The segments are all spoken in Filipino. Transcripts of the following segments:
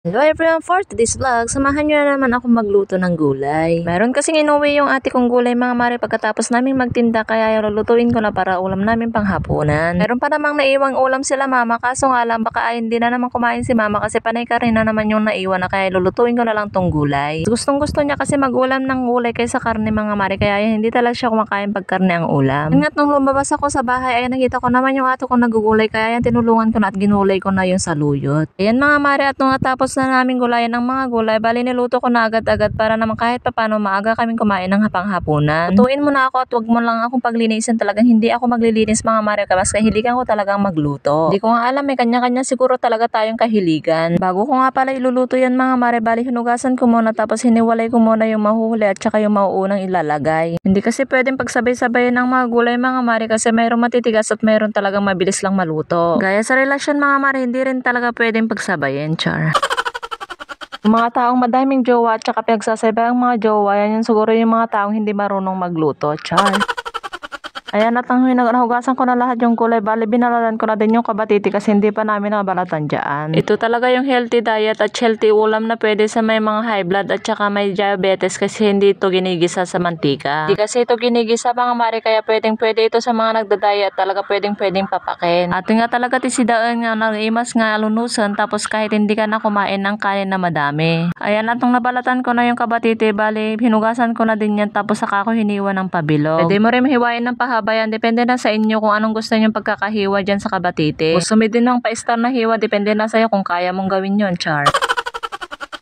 Hello everyone, for today's vlog, samahan nyo na naman ako magluto ng gulay. Meron kasing inuwi yung ate kong gulay mga mare pagkatapos namin magtinda kaya lulutuin ko na para ulam namin panghapunan. Meron pa namang naiwang ulam sila mama kaso nga lang baka ay hindi na naman kumain si mama kasi panay ka rin na naman yung naiwan na kaya lulutuin ko na lang tong gulay. Gustong gusto niya kasi magulam ng gulay kaysa karne mga mare kaya ay hindi talaga siya kumakain pag karne ang ulam. Nga't nung lumabas ako sa bahay ay nakita ko naman yung ate kong nagugulay kaya yan tinulungan ko na at ginulay ko na yung saluyot. Ayan mga mare at nung natapos tapos na namin gulayan ng mga gulay, bali niluto ko na agad-agad para naman kahit papano maaga kaming kumain ng hapang-hapunan. Tutuin mo na ako at wag mo lang akong paglinisin talagang hindi ako maglilinis mga Mario Kabas, kahiligan ko talagang magluto. Hindi ko nga alam, may kanya-kanya siguro talaga tayong kahiligan. Bago ko nga pala iluluto yan mga Mario, bali hinugasan ko muna tapos hiniwalay ko muna yung mahuhuli at saka yung mauunang ilalagay. Hindi kasi pwedeng pagsabay-sabay ng mga gulay mga Mario kasi mayroong matitigas at mayroong talagang mabilis lang maluto. Gaya sa relasyon mga Mario, hindi rin talaga pwedeng pagsabayin, char. Mga taong madaming jowa at saka pinagsasabay ang mga jowa, yan yung siguro yung mga taong hindi marunong magluto. Char. Ayan at ang hinahugasan ko na lahat yung kulay. Bali, binalalan ko na din yung kabatiti kasi hindi pa namin nakabalatan dyan. Ito talaga yung healthy diet at healthy ulam na pwede sa may mga high blood at saka may diabetes kasi hindi ito ginigisa sa mantika. Hindi kasi ito ginigisa mga mari kaya pwedeng pwede ito sa mga nagda-diet talaga pwedeng pwedeng papakin. At nga talaga tisidaan nga ng imas nga lunusan tapos kahit hindi ka na kumain ng kain na madami. Ayan at nung nabalatan ko na yung kabatiti bali hinugasan ko na din yan tapos saka ako hiniwa ng pabilog. Pwede mo rin hiwain ng pahaw kabayan, depende na sa inyo kung anong gusto nyong pagkakahiwa dyan sa kabatite. Gusto mo din ng pa-star na hiwa, depende na sa'yo kung kaya mong gawin yon char.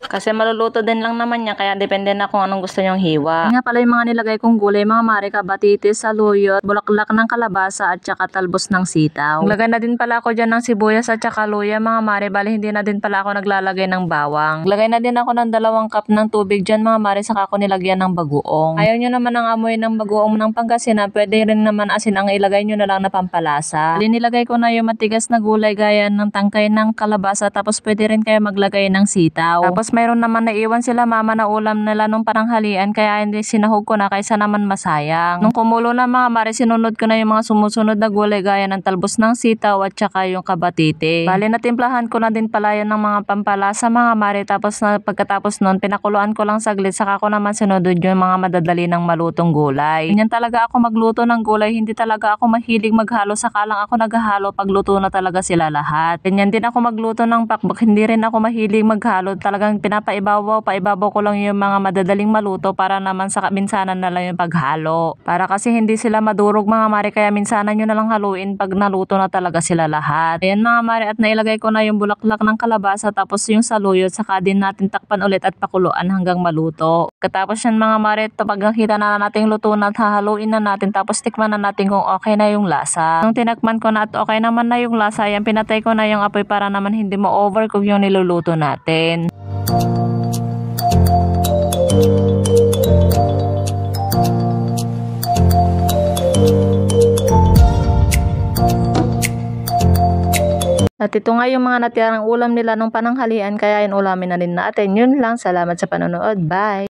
Kasi maluluto din lang naman niya, kaya depende na kung anong gusto niyong hiwa. Nga pala yung mga nilagay kong gulay, mga marika, batitis, saluyot, bulaklak ng kalabasa at saka talbos ng sitaw. Naglagay na din pala ako dyan ng sibuyas at saka luya, mga mare, bali hindi na din pala ako naglalagay ng bawang. Naglagay na din ako ng dalawang cup ng tubig dyan, mga mare, saka ako nilagyan ng bagoong. Ayaw nyo naman ang amoy ng bagoong ng pangkasina, pwede rin naman asin ang ilagay nyo na lang na pampalasa. Bali, ko na yung matigas na gulay gaya ng tangkay ng kalabasa, tapos pwede rin kayo maglagay ng sitaw. Tapos mayroon naman na naiwan sila mama na ulam nila nung pananghalian kaya hindi sinahog ko na kaysa naman masayang. Nung kumulo na mga mare, sinunod ko na yung mga sumusunod na gulay gaya ng talbos ng sitaw at saka yung kabatite. Bali natimplahan ko na din pala yan ng mga pampalasa mga mare tapos na pagkatapos nun pinakuluan ko lang saglit saka ko naman sinunod yung mga madadali ng malutong gulay. Ganyan talaga ako magluto ng gulay, hindi talaga ako mahilig maghalo saka lang ako naghahalo pagluto na talaga sila lahat. Ganyan din ako magluto ng pakbak, hindi rin ako mahilig maghalo talagang pinapaibabaw, paibabaw ko lang yung mga madadaling maluto para naman sa minsanan na lang yung paghalo. Para kasi hindi sila madurog mga mare kaya minsanan nyo na lang haluin pag naluto na talaga sila lahat. Ayan mga mare at nailagay ko na yung bulaklak ng kalabasa tapos yung saluyot saka din natin takpan ulit at pakuluan hanggang maluto. Katapos yan mga mare, pag nakita na natin luto na haluin na natin tapos tikman na natin kung okay na yung lasa. Nung tinakman ko na at okay naman na yung lasa, yan pinatay ko na yung apoy para naman hindi mo overcook yung niluluto natin. At ito nga yung mga natirang ulam nila nung pananghalian kaya yun ulamin na rin natin. Yun lang. Salamat sa panonood. Bye!